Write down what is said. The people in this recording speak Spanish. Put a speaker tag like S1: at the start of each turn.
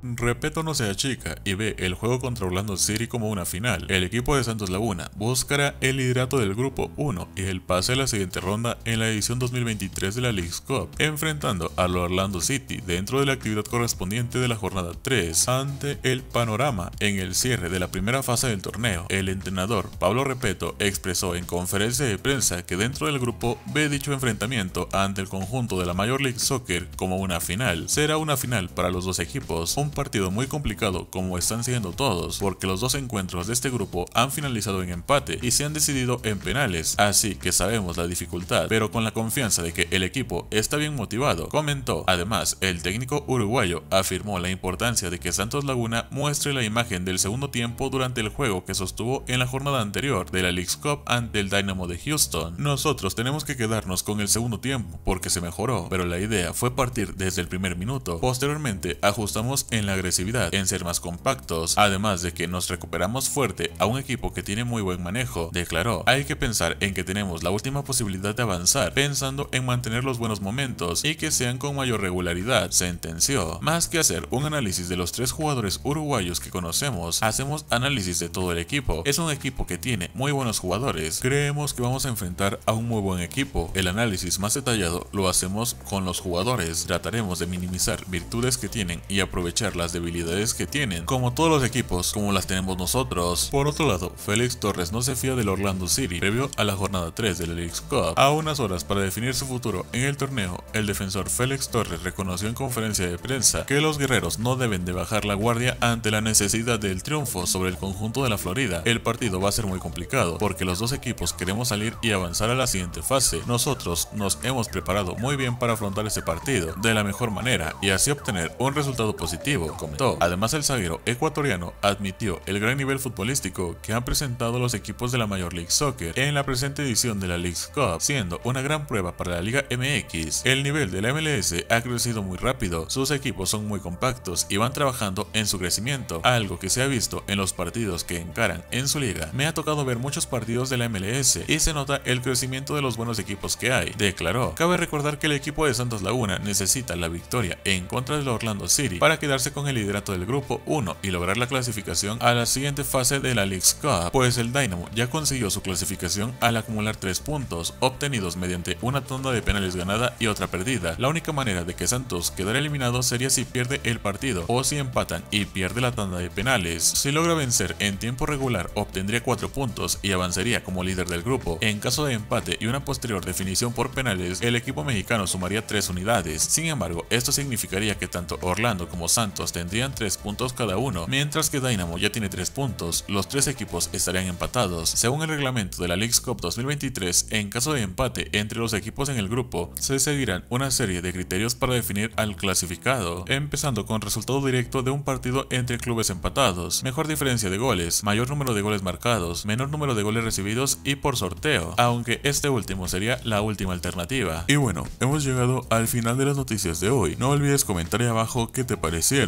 S1: Repeto no se achica y ve el juego contra Orlando City como una final. El equipo de Santos Laguna buscará el liderato del grupo 1 y el pase a la siguiente ronda en la edición 2023 de la League's Cup, enfrentando a Orlando City dentro de la actividad correspondiente de la jornada 3 ante el panorama en el cierre de la primera fase del torneo. El entrenador Pablo Repeto expresó en conferencia de prensa que dentro del grupo ve dicho enfrentamiento ante el conjunto de la Major League Soccer como una final. Será una final para los dos equipos, un partido muy complicado como están siendo todos, porque los dos encuentros de este grupo han finalizado en empate y se han decidido en penales, así que sabemos la dificultad, pero con la confianza de que el equipo está bien motivado, comentó. Además, el técnico uruguayo afirmó la importancia de que Santos Laguna muestre la imagen del segundo tiempo durante el juego que sostuvo en la jornada anterior de la League's Cup ante el Dynamo de Houston. Nosotros tenemos que quedarnos con el segundo tiempo porque se mejoró, pero la idea fue partir desde el primer minuto. Posteriormente, ajustamos en en la agresividad, en ser más compactos, además de que nos recuperamos fuerte a un equipo que tiene muy buen manejo, declaró. Hay que pensar en que tenemos la última posibilidad de avanzar, pensando en mantener los buenos momentos y que sean con mayor regularidad, sentenció. Más que hacer un análisis de los tres jugadores uruguayos que conocemos, hacemos análisis de todo el equipo. Es un equipo que tiene muy buenos jugadores. Creemos que vamos a enfrentar a un muy buen equipo. El análisis más detallado lo hacemos con los jugadores. Trataremos de minimizar virtudes que tienen y aprovechar las debilidades que tienen, como todos los equipos, como las tenemos nosotros. Por otro lado, Félix Torres no se fía del Orlando City, previo a la jornada 3 del League Cup. A unas horas para definir su futuro en el torneo, el defensor Félix Torres reconoció en conferencia de prensa que los guerreros no deben de bajar la guardia ante la necesidad del triunfo sobre el conjunto de la Florida. El partido va a ser muy complicado, porque los dos equipos queremos salir y avanzar a la siguiente fase. Nosotros nos hemos preparado muy bien para afrontar este partido de la mejor manera y así obtener un resultado positivo comentó. Además, el zaguero ecuatoriano admitió el gran nivel futbolístico que han presentado los equipos de la Major League Soccer en la presente edición de la League Cup, siendo una gran prueba para la Liga MX. El nivel de la MLS ha crecido muy rápido, sus equipos son muy compactos y van trabajando en su crecimiento, algo que se ha visto en los partidos que encaran en su liga. Me ha tocado ver muchos partidos de la MLS y se nota el crecimiento de los buenos equipos que hay, declaró. Cabe recordar que el equipo de Santos Laguna necesita la victoria en contra del Orlando City para quedarse con el liderato del grupo 1 y lograr la clasificación a la siguiente fase de la League Cup, pues el Dynamo ya consiguió su clasificación al acumular 3 puntos obtenidos mediante una tanda de penales ganada y otra perdida. La única manera de que Santos quedara eliminado sería si pierde el partido o si empatan y pierde la tanda de penales. Si logra vencer en tiempo regular obtendría 4 puntos y avanzaría como líder del grupo. En caso de empate y una posterior definición por penales, el equipo mexicano sumaría 3 unidades. Sin embargo, esto significaría que tanto Orlando como Santos tendrían 3 puntos cada uno, mientras que Dynamo ya tiene 3 puntos. Los tres equipos estarían empatados. Según el reglamento de la League's Cup 2023, en caso de empate entre los equipos en el grupo, se seguirán una serie de criterios para definir al clasificado, empezando con resultado directo de un partido entre clubes empatados, mejor diferencia de goles, mayor número de goles marcados, menor número de goles recibidos y por sorteo, aunque este último sería la última alternativa. Y bueno, hemos llegado al final de las noticias de hoy. No olvides comentar ahí abajo qué te parecieron